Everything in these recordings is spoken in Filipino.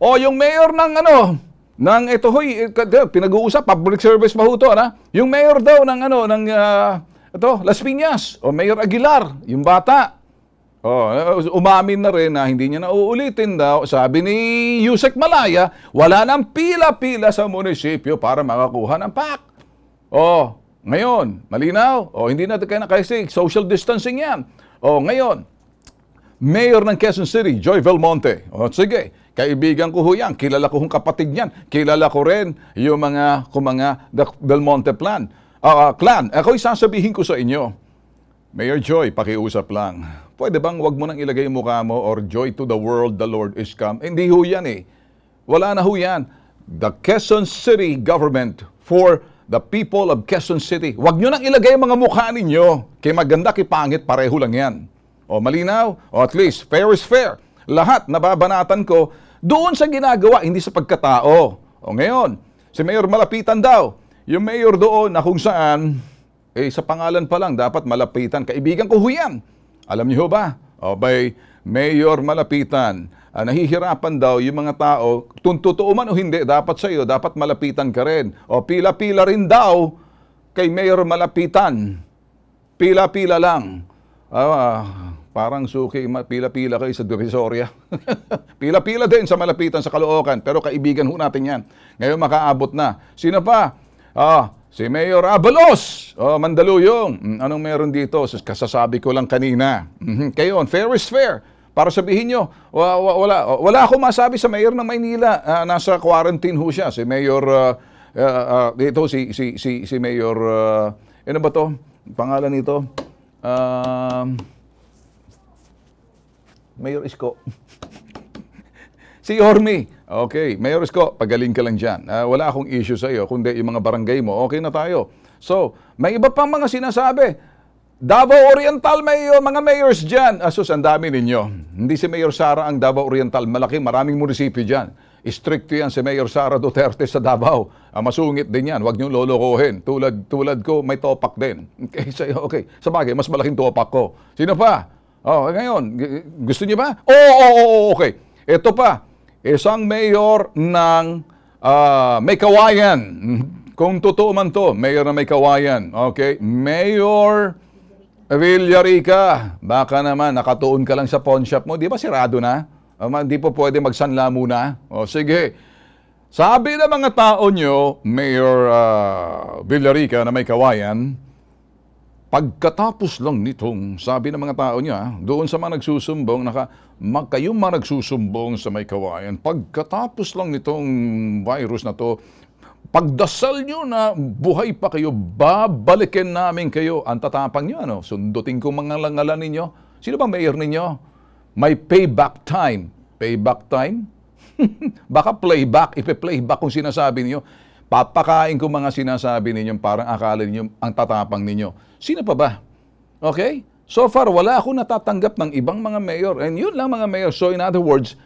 O yung mayor ng ano, ng ito hoy, eh, pinag-uusap, public service pa ho to, na? Ano? Yung mayor daw ng ano, ng uh, ito, Las Piñas, o Mayor Aguilar, yung bata. Oh, umamin na rin na hindi niya na uulitin daw. Sabi ni Yusek Malaya, wala nang pila-pila sa munisipyo para makakuha ng PAC. Oh, ngayon, malinaw. Oh, hindi na kayo kasi Social distancing yan. Oh, ngayon, Mayor ng Quezon City, Joy Belmonte. Oh, sige, Kaibigan ko ho yan. Kilala ko hong kapatid niyan. Kilala ko rin yung mga, kung mga Del Monte plan. Uh, uh, clan. Ako'y sasabihin ko sa inyo, Mayor Joy, pakiusap lang. Pwede bang wag mo nang ilagay mukha mo or joy to the world, the Lord is come? Hindi ho yan eh. Wala na ho yan. The Quezon City government for the people of Quezon City. Huwag nyo nang ilagay mga mukha ninyo. Kay maganda, kay pangit, pareho lang yan. O malinaw, o at least fair is fair. Lahat nababanatan ko doon sa ginagawa, hindi sa pagkatao. O ngayon, si Mayor malapitan daw. Yung Mayor doon na kung saan, eh sa pangalan pa lang dapat malapitan. Kaibigan ko ho Alam niyo ba? O by Mayor malapitan, ah, nahihirapan daw yung mga tao, tuntutuo man o hindi, dapat sa iyo, dapat malapitan ka rin. O pila-pila rin daw kay Mayor malapitan. Pila-pila lang. Ah, parang suki, pila-pila kayo sa Divisoria. pila-pila din sa malapitan sa Caloocan, pero kaibigan ho natin yan. Ngayon makaabot na. Sino pa? Ah, si Mayor Abalos, oh, Mandaluyong. Mm, anong meron dito? Kasasabi ko lang kanina. Mhm. Kayo, fair is fair. Para sabihin nyo, wala, wala akong masabi sa Mayor ng Maynila. Uh, nasa quarantine ho siya. Si Mayor, uh, ah, uh, ah, uh, ito si, si, si, si Mayor, uh, ano ba to? Pangalan nito? um, Mayor Isko. si Ormi. Okay, Mayor Isko, pagaling ka lang dyan. Uh, wala akong issue sa iyo, kundi yung mga barangay mo, okay na tayo. So, may iba pang mga sinasabi. Davao Oriental may mga mayors dyan. Asus, ah, ang dami ninyo. Hindi si Mayor Sara ang Davao Oriental. Malaki, maraming munisipyo dyan. Stricto yan si Mayor Sara Duterte sa Davao. Ah, masungit din yan. Huwag niyong lolokohin. Tulad, tulad ko, may topak din. Okay, sa'yo, okay. Sa bagay, mas malaking topak ko. Sino pa? Oh, ngayon, gusto niyo ba? Oo, oh, oo, oh, oh, okay. Ito pa, isang mayor ng uh, may kawayan. Kung totoo man to, mayor na may kawayan. Okay, mayor... Villarica, baka naman nakatuon ka lang sa pawn shop mo. Di ba sirado na? Hindi po pwede magsanla muna. O sige. Sabi ng mga tao nyo, Mayor uh, Villarica na may kawayan, pagkatapos lang nitong, sabi ng mga tao niya, doon sa mga nagsusumbong, naka, kayong mga nagsusumbong sa may kawayan, pagkatapos lang nitong virus na to, pagdasal nyo na buhay pa kayo, babalikin namin kayo. Ang tatapang nyo, ano? Sundutin ko mga langalan ninyo. Sino bang mayor ninyo? May payback time. Payback time? Baka playback, ipe-playback kung sinasabi niyo. Papakain ko mga sinasabi ninyo parang akala ninyo ang tatapang ninyo. Sino pa ba? Okay? So far, wala ako natatanggap ng ibang mga mayor. And yun lang mga mayor. So in other words,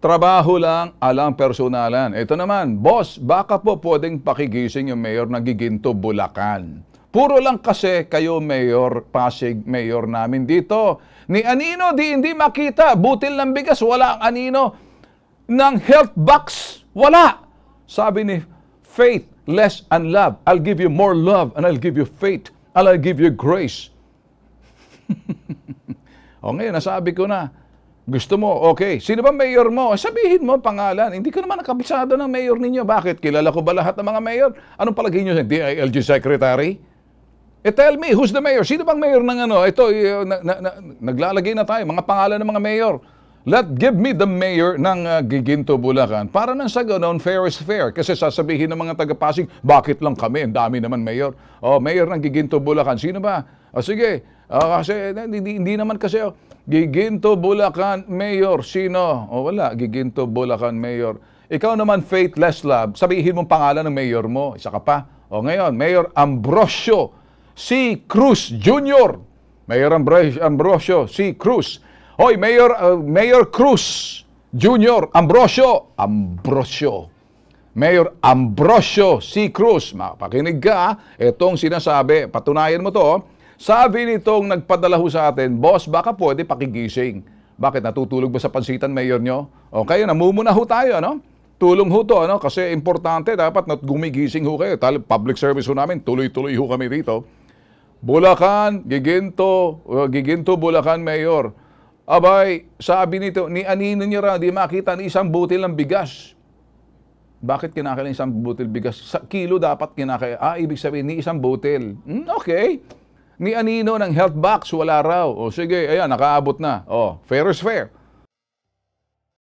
trabaho lang, alam personalan. Ito naman, boss, baka po pwedeng pakigising yung mayor ng Giginto, Bulacan. Puro lang kasi kayo mayor, Pasig mayor namin dito. Ni Anino, di hindi makita. Butil ng bigas, wala ang Anino. Ng health box, wala. Sabi ni Faith, less and love. I'll give you more love and I'll give you faith. And I'll give you grace. o ngayon, nasabi ko na, gusto mo, okay. Sino ba mayor mo? Sabihin mo pangalan. Hindi ko naman nakabisado ng mayor ninyo. Bakit? Kilala ko ba lahat ng mga mayor? Anong palagay nyo? DILG Secretary? Eh tell me, who's the mayor? Sino bang mayor ng ano? Ito, uh, na, na, na, naglalagay na tayo, mga pangalan ng mga mayor. Let give me the mayor ng uh, Giginto, Bulacan. Para nang sa ganoon, fair is fair. Kasi sasabihin ng mga taga-Pasig, bakit lang kami? Ang dami naman mayor. Oh, mayor ng Giginto, Bulacan. Sino ba? Oh, sige. Oh, kasi hindi, hindi naman kasi oh, Giginto, Bulacan, mayor. Sino? Oh, wala. Giginto, Bulacan, mayor. Ikaw naman, Faith Leslab. Sabihin mong pangalan ng mayor mo. Isa ka pa. Oh, ngayon, Mayor Ambrosio si Cruz Jr., Mayor Ambrosio si Cruz. Hoy, Mayor, uh, Mayor Cruz Jr. Ambrosio. Ambrosio. Mayor Ambrosio C. Cruz. Mapakinig ka, itong sinasabi, patunayan mo to. Sabi nitong nagpadala ho sa atin, Boss, baka pwede pakigising. Bakit? Natutulog ba sa pansitan, Mayor nyo? O kayo, namumuna ho tayo, ano? Tulong ho to, ano? Kasi importante, dapat gumigising ho kayo. Public service ho namin, tuloy-tuloy ho kami dito. Bulacan, Giginto, uh, Giginto, Bulacan, Mayor. Abay, sabi nito, ni Anino niya raw, di makita ni isang butil ng bigas. Bakit kinakailan isang butil bigas? Sa kilo dapat kinakailan. Ah, ibig sabihin, ni isang butil. Mm, okay. Ni Anino ng health box, wala raw. O sige, ayan, nakaabot na. O, fair is fair.